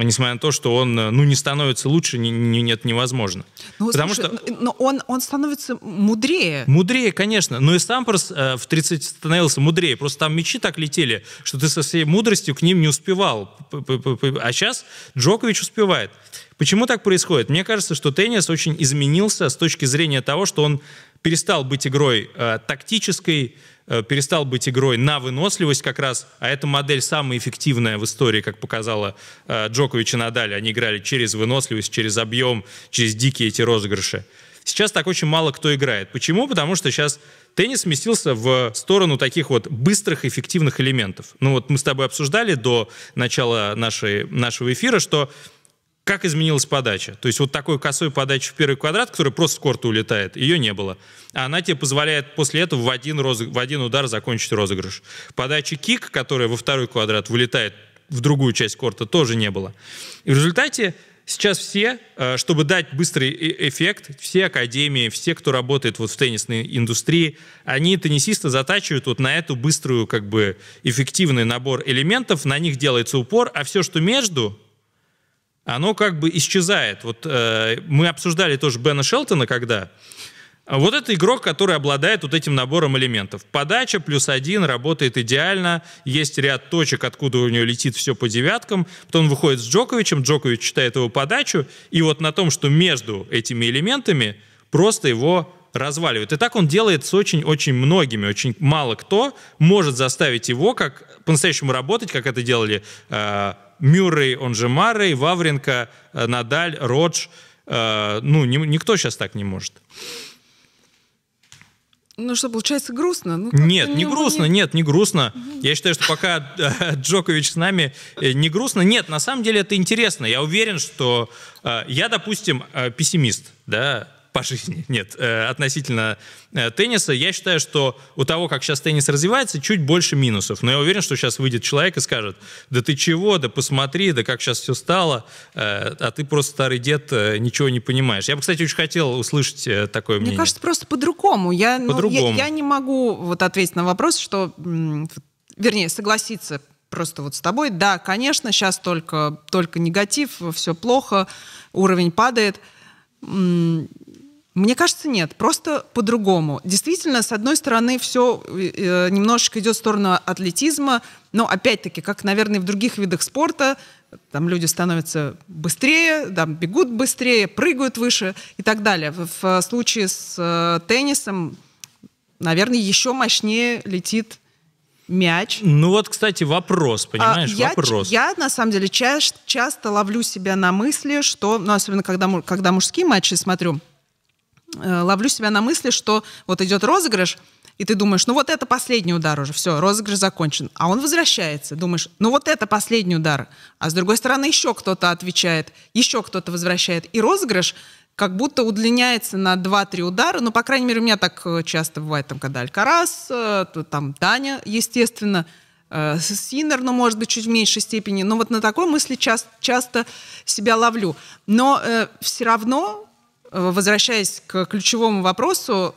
несмотря на то, что он э, ну, не становится лучше, не, не, нет, невозможно. Ну, Потому слушай, что... Но он, он становится мудрее. Мудрее, конечно. Но и Самперс э, в 30 становился мудрее. Просто там мечи так летели, что ты со всей мудростью к ним не успевал. А сейчас Джокович успевает. Почему так происходит? Мне кажется, что теннис очень изменился с точки зрения того, что он перестал быть игрой э, тактической, Э, перестал быть игрой на выносливость как раз, а эта модель самая эффективная в истории, как показала э, Джокович и Надаль. Они играли через выносливость, через объем, через дикие эти розыгрыши. Сейчас так очень мало кто играет. Почему? Потому что сейчас теннис сместился в сторону таких вот быстрых, эффективных элементов. Ну вот мы с тобой обсуждали до начала нашей, нашего эфира, что как изменилась подача? То есть вот такой косой подачи в первый квадрат, которая просто с корта улетает, ее не было. А она тебе позволяет после этого в один, роз... в один удар закончить розыгрыш. Подачи кик, которая во второй квадрат вылетает в другую часть корта, тоже не было. И в результате сейчас все, э, чтобы дать быстрый э, эффект, все академии, все, кто работает вот в теннисной индустрии, они теннисисты затачивают вот на эту быструю, как бы, эффективный набор элементов, на них делается упор, а все, что между, оно как бы исчезает. Вот э, мы обсуждали тоже Бена Шелтона, когда вот это игрок, который обладает вот этим набором элементов. Подача плюс один работает идеально. Есть ряд точек, откуда у него летит все по девяткам. Потом он выходит с Джоковичем, Джокович читает его подачу. И вот на том, что между этими элементами, просто его разваливают. И так он делает с очень-очень многими. Очень мало кто может заставить его как по-настоящему работать, как это делали э, Мюррей, он же Маррей, Вавренко, э, Надаль, Родж. Э, ну, никто сейчас так не может. Ну что, получается грустно? Ну, нет, не грустно, не... нет, не грустно. Я считаю, что пока э, Джокович с нами, не грустно. Нет, на самом деле это интересно. Я уверен, что я, допустим, пессимист, да, по жизни. Нет, э, относительно э, тенниса. Я считаю, что у того, как сейчас теннис развивается, чуть больше минусов. Но я уверен, что сейчас выйдет человек и скажет, да ты чего, да посмотри, да как сейчас все стало, э, а ты просто старый дед, э, ничего не понимаешь. Я бы, кстати, очень хотел услышать э, такое мнение. Мне кажется, просто по-другому. Я, по ну, я, я не могу вот ответить на вопрос, что... Вернее, согласиться просто вот с тобой. Да, конечно, сейчас только, только негатив, все плохо, уровень падает. Мне кажется, нет, просто по-другому. Действительно, с одной стороны, все э, э, немножечко идет в сторону атлетизма, но опять-таки, как, наверное, в других видах спорта, там люди становятся быстрее, там бегут быстрее, прыгают выше и так далее. В, в случае с э, теннисом, наверное, еще мощнее летит мяч. Ну вот, кстати, вопрос, а понимаешь, а, я, вопрос. Я, на самом деле, ча- часто ловлю себя на мысли, что, ну, особенно когда, когда мужские матчи смотрю, Э, ловлю себя на мысли, что вот идет розыгрыш, и ты думаешь, ну вот это последний удар уже, все, розыгрыш закончен. А он возвращается, думаешь, ну вот это последний удар. А с другой стороны еще кто-то отвечает, еще кто-то возвращает. И розыгрыш как будто удлиняется на 2-3 удара. Ну, по крайней мере, у меня так э, часто бывает, там, когда Алькарас, э, там Таня, естественно, Синер, но, ну, может быть, чуть в меньшей степени. Но вот на такой мысли часто, часто себя ловлю. Но э, все равно Э, возвращаясь к ключевому вопросу,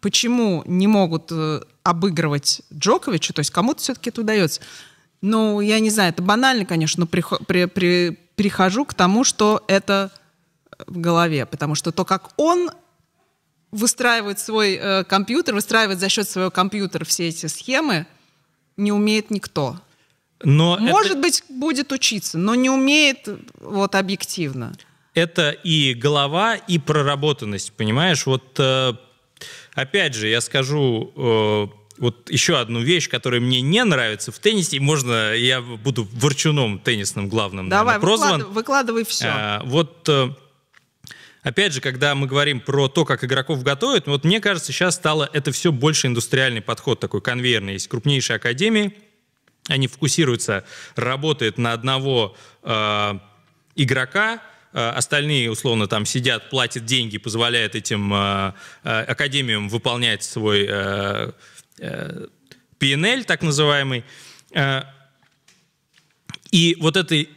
почему не могут э, обыгрывать Джоковича, то есть кому-то все-таки это удается. Ну, я не знаю, это банально, конечно, но при, при, перехожу к тому, что это э, в голове, потому что то, как он выстраивает свой э, компьютер, выстраивает за счет своего компьютера все эти схемы, не умеет никто. Но Может это... быть, будет учиться, но не умеет вот объективно это и голова, и проработанность, понимаешь? Вот э, опять же, я скажу э, вот еще одну вещь, которая мне не нравится в теннисе, и можно, я буду ворчуном теннисным главным, Давай, наверное, прозван. Выкладывай, выкладывай все. А, э, вот, опять же, когда мы говорим про то, как игроков готовят, вот мне кажется, сейчас стало это все больше индустриальный подход, такой конвейерный. Есть крупнейшие академии, они фокусируются, работают на одного э, игрока, Э, остальные, условно, там сидят, платят деньги, позволяют этим э, э, академиям выполнять свой PNL, так называемый. И вот этой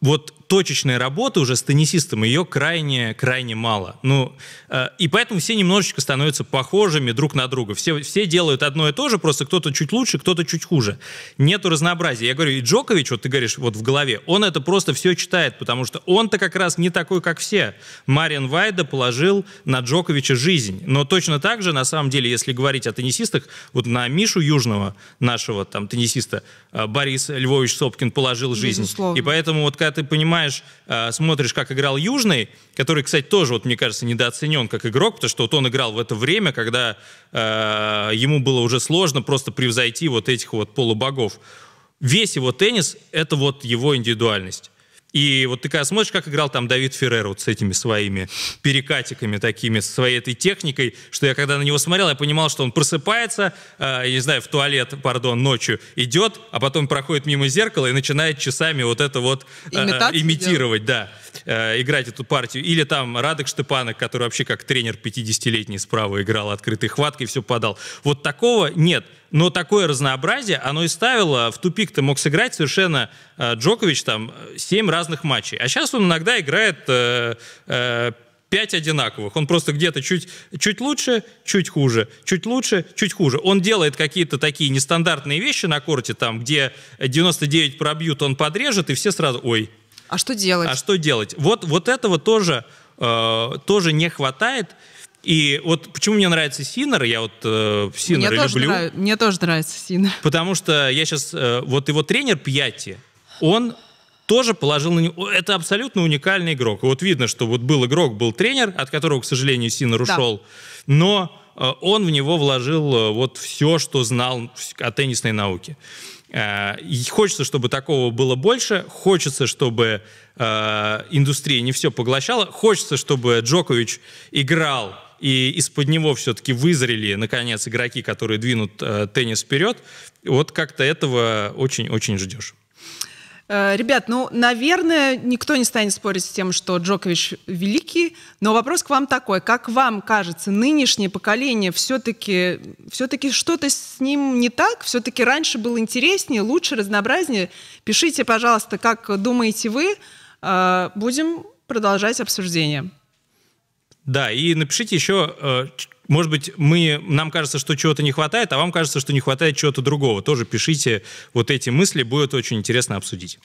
вот точечной работы уже с теннисистом ее крайне, крайне мало. Ну, э, и поэтому все немножечко становятся похожими друг на друга. Все, все делают одно и то же, просто кто-то чуть лучше, кто-то чуть хуже. Нету разнообразия. Я говорю, и Джокович, вот ты говоришь, вот в голове, он это просто все читает, потому что он-то как раз не такой, как все. Марин Вайда положил на Джоковича жизнь. Но точно так же, на самом деле, если говорить о теннисистах, вот на Мишу Южного, нашего там теннисиста, э, Борис Львович Сопкин положил жизнь. Безусловно. И поэтому вот когда ты понимаешь, знаешь, э, смотришь, как играл Южный, который, кстати, тоже, вот, мне кажется, недооценен как игрок, потому что вот он играл в это время, когда э, ему было уже сложно просто превзойти вот этих вот полубогов. Весь его теннис — это вот его индивидуальность. И вот ты когда смотришь, как играл там Давид Феррер вот с этими своими перекатиками такими, с своей этой техникой, что я когда на него смотрел, я понимал, что он просыпается, э, я не знаю, в туалет, пардон, ночью идет, а потом проходит мимо зеркала и начинает часами вот это вот э, э имитировать, делать. да э, играть эту партию. Или там Радок Штепанок, который вообще как тренер 50-летний справа играл открытой хваткой и все подал. Вот такого нет. Но такое разнообразие, оно и ставило в тупик. Ты мог сыграть совершенно э, Джокович там 7 э, разных матчей. А сейчас он иногда играет э, э, пять одинаковых. Он просто где-то чуть, чуть лучше, чуть хуже, чуть лучше, чуть хуже. Он делает какие-то такие нестандартные вещи на корте, там, где 99 пробьют, он подрежет, и все сразу, ой, а что делать? А что делать? Вот, вот этого тоже, э, тоже не хватает. И вот почему мне нравится Синер, я вот э, Синера мне люблю. Тоже нрав... Мне тоже нравится Синер. Потому что я сейчас... Э, вот его тренер Пьяти, он тоже положил на него... Это абсолютно уникальный игрок. вот видно, что вот был игрок, был тренер, от которого, к сожалению, Синер да. ушел. Но э, он в него вложил э, вот все, что знал о теннисной науке. Э, и хочется, чтобы такого было больше, хочется, чтобы э, индустрия не все поглощала, хочется, чтобы Джокович играл, и из-под него все-таки вызрели, наконец, игроки, которые двинут э, теннис вперед. Вот как-то этого очень-очень ждешь. Э, ребят, ну, наверное, никто не станет спорить с тем, что Джокович великий, но вопрос к вам такой. Как вам кажется, нынешнее поколение все-таки все что-то таки с ним не так? Все-таки раньше было интереснее, лучше, разнообразнее? Пишите, пожалуйста, как думаете вы. Э, будем продолжать обсуждение. Да, и напишите еще, э, может быть, мы, нам кажется, что чего-то не хватает, а вам кажется, что не хватает чего-то другого. Тоже пишите вот эти мысли, будет очень интересно обсудить.